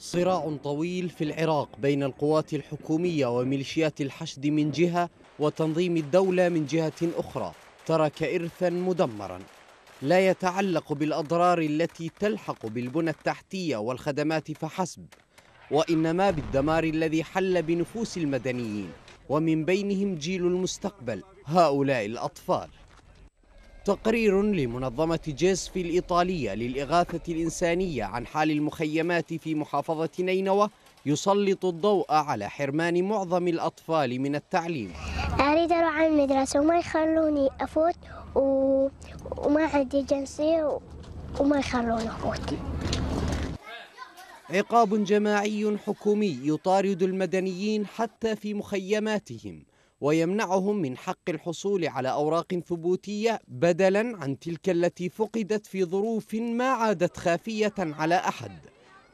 صراع طويل في العراق بين القوات الحكومية وميليشيات الحشد من جهة وتنظيم الدولة من جهة أخرى ترك إرثا مدمرا لا يتعلق بالأضرار التي تلحق بالبنى التحتية والخدمات فحسب وإنما بالدمار الذي حل بنفوس المدنيين ومن بينهم جيل المستقبل هؤلاء الأطفال تقرير لمنظمة جيسفي الإيطالية للإغاثة الإنسانية عن حال المخيمات في محافظة نينوى يسلط الضوء على حرمان معظم الأطفال من التعليم أريد أروح على المدرسة وما يخلوني أفوت و... وما عندي جنسية وما يخلوني أفوت عقاب جماعي حكومي يطارد المدنيين حتى في مخيماتهم ويمنعهم من حق الحصول على أوراق ثبوتية بدلا عن تلك التي فقدت في ظروف ما عادت خافية على أحد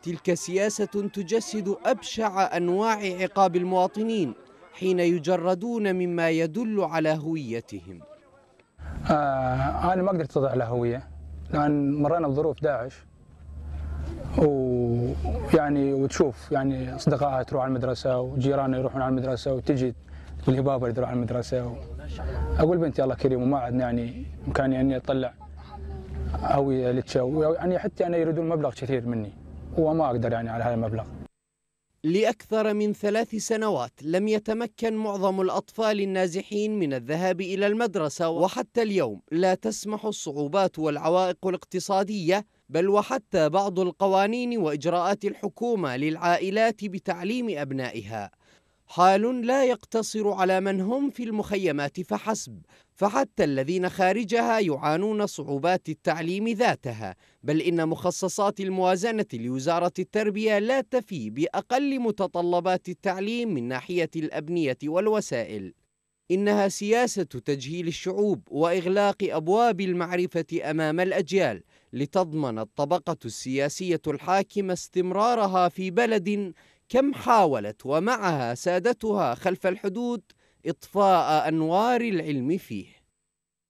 تلك سياسة تجسد أبشع أنواع عقاب المواطنين حين يجردون مما يدل على هويتهم آه أنا ما قدرت أضع له هوية لأن مرينا بظروف داعش و يعني وتشوف يعني أصدقائها تروح على المدرسة وجيرانها يروحون على المدرسة وتجي والابابه اللي تروح على المدرسه و... اقول بنتي الله كريم وما عندنا يعني امكاني اني اطلع او يعني حتى انا يريدون مبلغ كثير مني وما اقدر يعني على هذا المبلغ لأكثر من ثلاث سنوات لم يتمكن معظم الأطفال النازحين من الذهاب إلى المدرسة وحتى اليوم لا تسمح الصعوبات والعوائق الاقتصادية بل وحتى بعض القوانين وإجراءات الحكومة للعائلات بتعليم أبنائها حال لا يقتصر على من هم في المخيمات فحسب فحتى الذين خارجها يعانون صعوبات التعليم ذاتها بل ان مخصصات الموازنه لوزاره التربيه لا تفي باقل متطلبات التعليم من ناحيه الابنيه والوسائل انها سياسه تجهيل الشعوب واغلاق ابواب المعرفه امام الاجيال لتضمن الطبقه السياسيه الحاكمه استمرارها في بلد كم حاولت ومعها سادتها خلف الحدود إطفاء أنوار العلم فيه